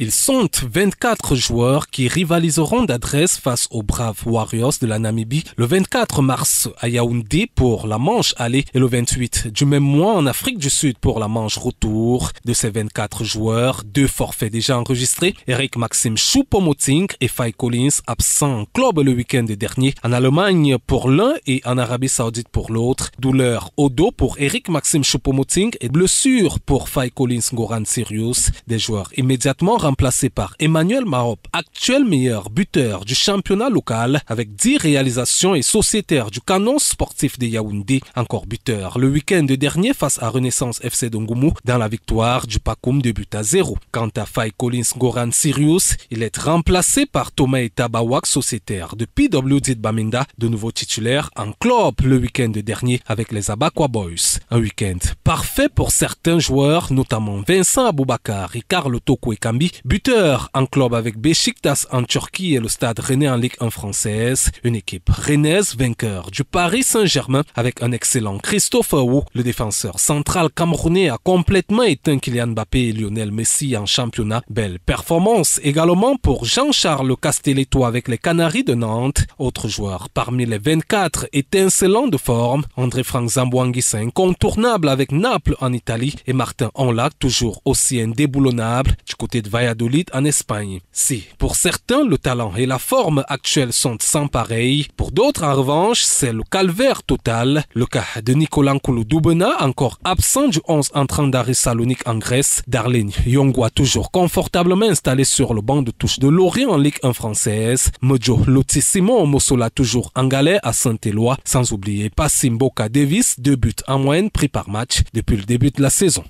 Ils sont 24 joueurs qui rivaliseront d'adresse face aux braves Warriors de la Namibie le 24 mars à Yaoundé pour la manche aller et le 28 du même mois en Afrique du Sud pour la manche retour. De ces 24 joueurs, deux forfaits déjà enregistrés, Eric Maxime choupo et Fay Collins absents en club le week-end dernier en Allemagne pour l'un et en Arabie Saoudite pour l'autre. Douleur au dos pour Eric Maxime choupo et blessure pour Fay Collins Goran Sirius, des joueurs immédiatement remplacé par Emmanuel Mahop, actuel meilleur buteur du championnat local avec 10 réalisations et sociétaire du canon sportif de Yaoundé, encore buteur le week-end dernier face à Renaissance FC Dongumu dans la victoire du Pacoum de but à zéro. Quant à Fay Collins Goran Sirius, il est remplacé par Thomas Etabawak, sociétaire de PWD de Baminda, de nouveau titulaire en club le week-end dernier avec les Abakwa Boys. Un week-end parfait pour certains joueurs, notamment Vincent Aboubakar et Carlo Toko buteur en club avec Besiktas en Turquie et le Stade René en Ligue 1 française. Une équipe rennaise vainqueur du Paris Saint-Germain avec un excellent Christophe Aou. Le défenseur central camerounais a complètement éteint Kylian Mbappé et Lionel Messi en championnat. Belle performance également pour Jean-Charles Castelletto avec les Canaries de Nantes. Autre joueur parmi les 24 étincelants de forme, André-Franck Zamboanguissa incontournable avec Naples en Italie et Martin Onlac toujours aussi indéboulonnable du côté de en Espagne. Si, pour certains, le talent et la forme actuelle sont sans pareil, pour d'autres, en revanche, c'est le calvaire total. Le cas de Nicolas Nkoulou-Doubena, encore absent du 11 entrant d'Aris Salonique en Grèce, Darlene Yongwa toujours confortablement installé sur le banc de touche de Lorient en Ligue 1 française, Mojo Loti Simon toujours en galère à Saint-Éloi, sans oublier Passimboka Davis, deux buts en moyenne pris par match depuis le début de la saison.